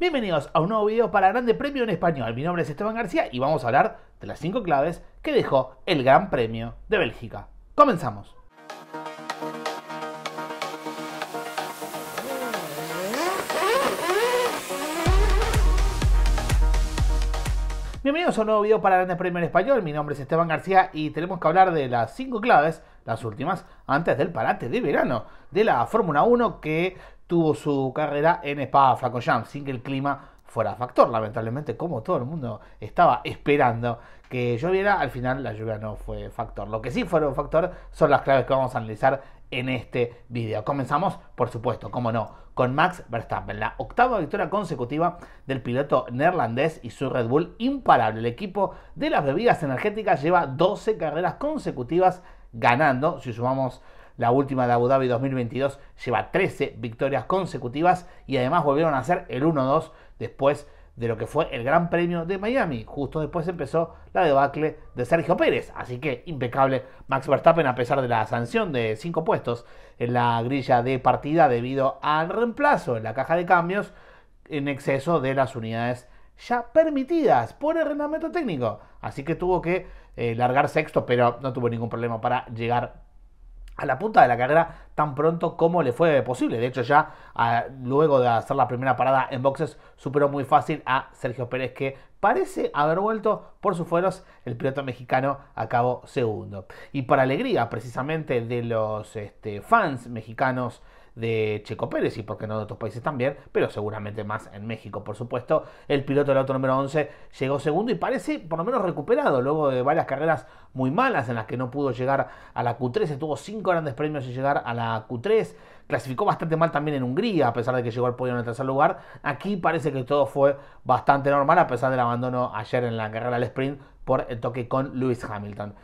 Bienvenidos a un nuevo video para Grande Premio en Español. Mi nombre es Esteban García y vamos a hablar de las 5 claves que dejó el Gran Premio de Bélgica. Comenzamos. Bienvenidos a un nuevo video para Grande primer en Español. Mi nombre es Esteban García y tenemos que hablar de las cinco claves, las últimas, antes del parate de verano de la Fórmula 1 que tuvo su carrera en Spa-Francorchamps sin que el clima fuera factor. Lamentablemente, como todo el mundo estaba esperando que lloviera, al final la lluvia no fue factor. Lo que sí fueron factor son las claves que vamos a analizar en este video. Comenzamos, por supuesto, como no, con Max Verstappen. La octava victoria consecutiva del piloto neerlandés y su Red Bull imparable. El equipo de las bebidas energéticas lleva 12 carreras consecutivas ganando. Si sumamos la última de Abu Dhabi 2022, lleva 13 victorias consecutivas y además volvieron a ser el 1-2 después de de lo que fue el Gran Premio de Miami. Justo después empezó la debacle de Sergio Pérez. Así que impecable Max Verstappen a pesar de la sanción de 5 puestos en la grilla de partida debido al reemplazo en la caja de cambios en exceso de las unidades ya permitidas por el reglamento técnico. Así que tuvo que eh, largar sexto, pero no tuvo ningún problema para llegar a la punta de la carrera tan pronto como le fue posible. De hecho, ya ah, luego de hacer la primera parada en boxes, superó muy fácil a Sergio Pérez, que parece haber vuelto por sus fueros el piloto mexicano a cabo segundo. Y por alegría precisamente de los este, fans mexicanos de Checo Pérez y por qué no de otros países también, pero seguramente más en México, por supuesto. El piloto del auto número 11 llegó segundo y parece por lo menos recuperado luego de varias carreras muy malas en las que no pudo llegar a la Q3, estuvo cinco grandes premios y llegar a la Q3. Clasificó bastante mal también en Hungría, a pesar de que llegó al podio en el tercer lugar. Aquí parece que todo fue bastante normal, a pesar de la abandonó ayer en la carrera del sprint por el toque con Lewis Hamilton.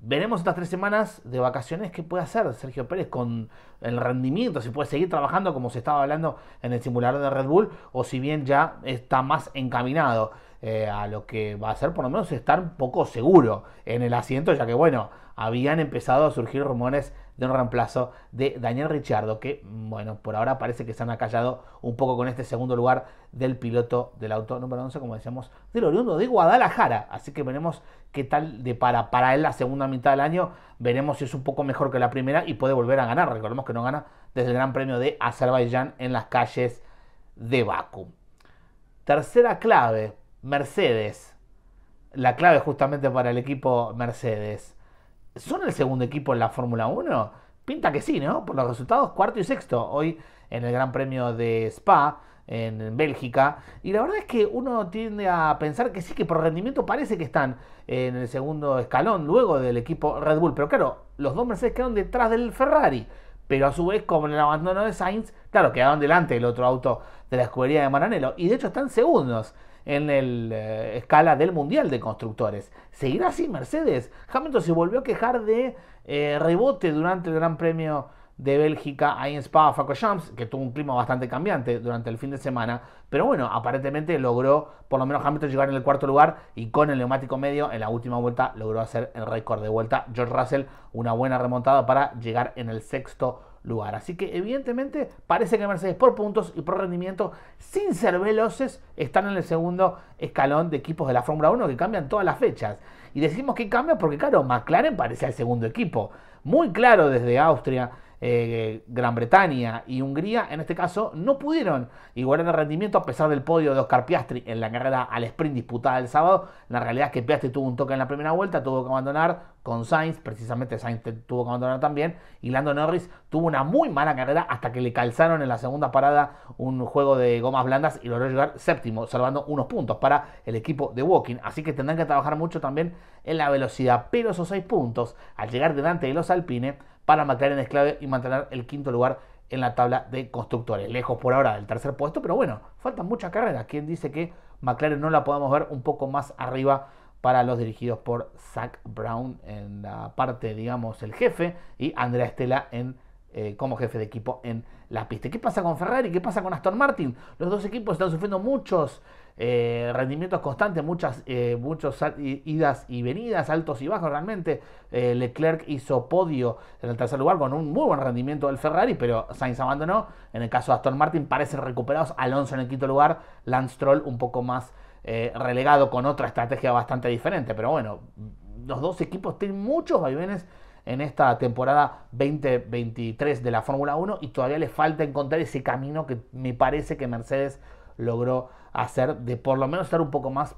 Veremos estas tres semanas de vacaciones qué puede hacer Sergio Pérez con el rendimiento, si puede seguir trabajando como se estaba hablando en el simulador de Red Bull o si bien ya está más encaminado. Eh, a lo que va a ser por lo menos estar un poco seguro en el asiento, ya que bueno, habían empezado a surgir rumores de un reemplazo de Daniel Ricciardo, que mm, bueno, por ahora parece que se han acallado un poco con este segundo lugar del piloto del auto número 11, como decíamos, del oriundo de Guadalajara. Así que veremos qué tal de para, para él la segunda mitad del año, veremos si es un poco mejor que la primera y puede volver a ganar. Recordemos que no gana desde el Gran Premio de Azerbaiyán en las calles de Baku Tercera clave Mercedes, la clave justamente para el equipo Mercedes, ¿son el segundo equipo en la Fórmula 1? Pinta que sí, ¿no? Por los resultados, cuarto y sexto, hoy en el Gran Premio de Spa, en Bélgica. Y la verdad es que uno tiende a pensar que sí, que por rendimiento parece que están en el segundo escalón, luego del equipo Red Bull. Pero claro, los dos Mercedes quedaron detrás del Ferrari. Pero a su vez, como en el abandono de Sainz, claro, quedaron delante el otro auto de la escudería de Maranello. Y de hecho están segundos en la eh, escala del Mundial de Constructores. ¿Seguirá así Mercedes? Hamilton se volvió a quejar de eh, rebote durante el Gran Premio de Bélgica ahí en Spa-Francorchamps, que tuvo un clima bastante cambiante durante el fin de semana, pero bueno, aparentemente logró, por lo menos Hamilton llegar en el cuarto lugar y con el neumático medio en la última vuelta logró hacer el récord de vuelta. George Russell, una buena remontada para llegar en el sexto lugar. Así que evidentemente parece que Mercedes por puntos y por rendimiento, sin ser veloces, están en el segundo escalón de equipos de la Fórmula 1 que cambian todas las fechas. Y decimos que cambia porque, claro, McLaren parece el segundo equipo. Muy claro desde Austria eh, Gran Bretaña y Hungría, en este caso, no pudieron igualar el rendimiento a pesar del podio de Oscar Piastri en la carrera al sprint disputada el sábado. La realidad es que Piastri tuvo un toque en la primera vuelta, tuvo que abandonar con Sainz, precisamente Sainz tuvo que abandonar también, y Lando Norris tuvo una muy mala carrera hasta que le calzaron en la segunda parada un juego de gomas blandas y logró llegar séptimo, salvando unos puntos para el equipo de Walking. Así que tendrán que trabajar mucho también en la velocidad, pero esos seis puntos al llegar delante de los Alpine para McLaren es clave y mantener el quinto lugar en la tabla de constructores. Lejos por ahora del tercer puesto, pero bueno, faltan mucha carrera, quien dice que McLaren no la podamos ver un poco más arriba para los dirigidos por Zach Brown en la parte, digamos, el jefe y Andrea Estela en, eh, como jefe de equipo en la pista. ¿Qué pasa con Ferrari? ¿Qué pasa con Aston Martin? Los dos equipos están sufriendo muchos eh, rendimientos constantes, muchas eh, muchos idas y venidas, altos y bajos realmente. Eh, Leclerc hizo podio en el tercer lugar con un muy buen rendimiento del Ferrari, pero Sainz abandonó. En el caso de Aston Martin parecen recuperados. Alonso en el quinto lugar, Lance Troll un poco más relegado con otra estrategia bastante diferente. Pero bueno, los dos equipos tienen muchos vaivenes en esta temporada 2023 de la Fórmula 1 y todavía le falta encontrar ese camino que me parece que Mercedes logró hacer de por lo menos estar un poco más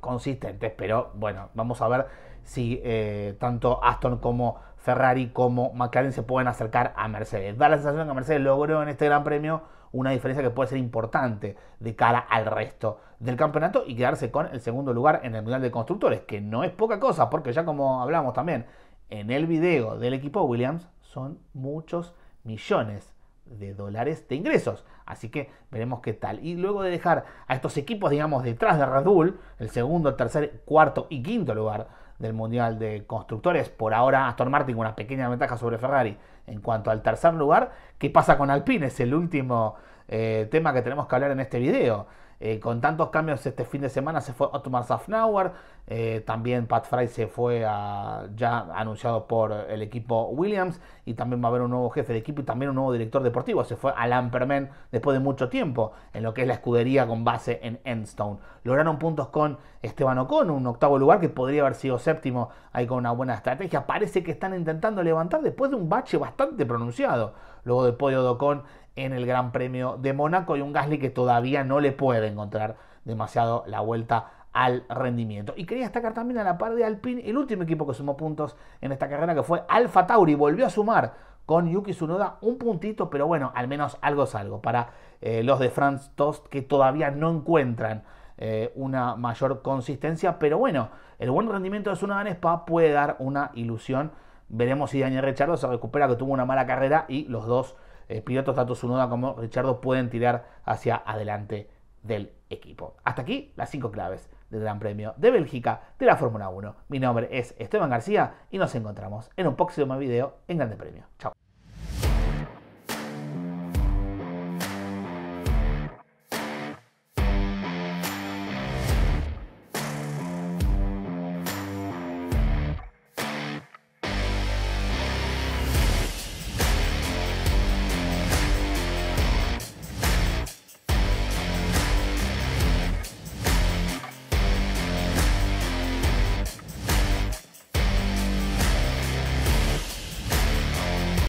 consistentes. Pero bueno, vamos a ver si eh, tanto Aston como Ferrari como McLaren se pueden acercar a Mercedes. Da la sensación que Mercedes logró en este Gran Premio una diferencia que puede ser importante de cara al resto del campeonato y quedarse con el segundo lugar en el Mundial de Constructores, que no es poca cosa, porque ya como hablamos también en el video del equipo Williams, son muchos millones de dólares de ingresos. Así que veremos qué tal. Y luego de dejar a estos equipos, digamos, detrás de Red Bull, el segundo, tercer, cuarto y quinto lugar del Mundial de Constructores, por ahora Aston Martin con una pequeña ventaja sobre Ferrari en cuanto al tercer lugar. ¿Qué pasa con Alpine? Es el último eh, tema que tenemos que hablar en este video. Eh, con tantos cambios este fin de semana se fue Otmar Safnauer, eh, también Pat Fry se fue ya anunciado por el equipo Williams y también va a haber un nuevo jefe de equipo y también un nuevo director deportivo. Se fue Alan Permen después de mucho tiempo en lo que es la escudería con base en Enstone. Lograron puntos con Esteban Ocon, un octavo lugar que podría haber sido séptimo ahí con una buena estrategia. Parece que están intentando levantar después de un bache bastante pronunciado luego del podio de Ocon en el Gran Premio de Mónaco y un Gasly que todavía no le puede encontrar demasiado la vuelta al rendimiento. Y quería destacar también a la par de Alpine el último equipo que sumó puntos en esta carrera que fue Alfa Tauri, volvió a sumar con Yuki Tsunoda un puntito, pero bueno, al menos algo es algo para eh, los de Franz Tost que todavía no encuentran eh, una mayor consistencia, pero bueno, el buen rendimiento de Tsunoda en Spa puede dar una ilusión. Veremos si Daniel Rechardo se recupera que tuvo una mala carrera y los dos eh, pilotos tanto Sunoda como Richardo pueden tirar hacia adelante del equipo. Hasta aquí las cinco claves del Gran Premio de Bélgica de la Fórmula 1. Mi nombre es Esteban García y nos encontramos en un próximo video en Grande Premio. Chao.